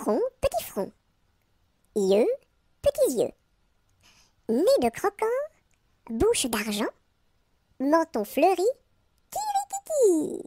Front, petit front. Yeux, petits yeux. Nez de croquant, bouche d'argent, menton fleuri, tiri kiki.